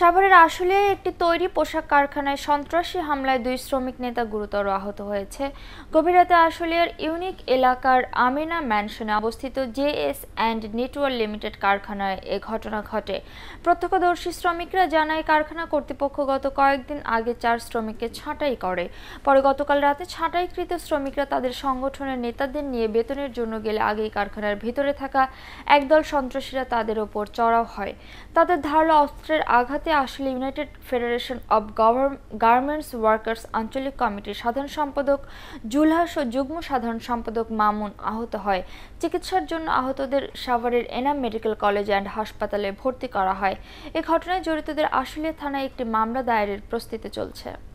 সাভারের আসলে একটি তৈরি পোশাক কারখানায় সন্ত্রাসী হামলায় দুই শ্রমিক নেতা গুরুতর আহত হয়েছে গভীর রাতে আশুলিয়ার ইউনিক এলাকার আমিনা ম্যানশনে অবস্থিত জেএস অ্যান্ড নেটওয়ার্ক লিমিটেড কারখানায় এ ঘটনা ঘটে প্রত্যক্ষদর্শী শ্রমিকরা জানায় কারখানা কর্তৃপক্ষ গত কয়েকদিন আগে চার শ্রমিককে ছাঁটাই করে পরে গতকাল রাতে ছাঁটাইকৃত শ্রমিকরা তাদের সংগঠনের নেতাদের নিয়ে বেতনের জন্য গেলে আগেই কারখানার ভিতরে থাকা একদল সন্ত্রাসীরা তাদের ওপর চড়াও হয় তাদের ধারালো অস্ত্রের আঘাতে সাথে আসলে United Federation of garments workers আঞ্চলিক কমিটির সাধারণ সম্পাদক জুলহাস ও যুগ্ম সাধারণ সম্পাদক মামুন আহত হয় চিকিৎসার জন্য আহতদের সাভারের এনাম মেডিকেল কলেজ অ্যান্ড হাসপাতালে ভর্তি করা হয় এ ঘটনায় জড়িতদের আশুলিয়া থানায় একটি মামলা দায়েরের প্রস্তুতি চলছে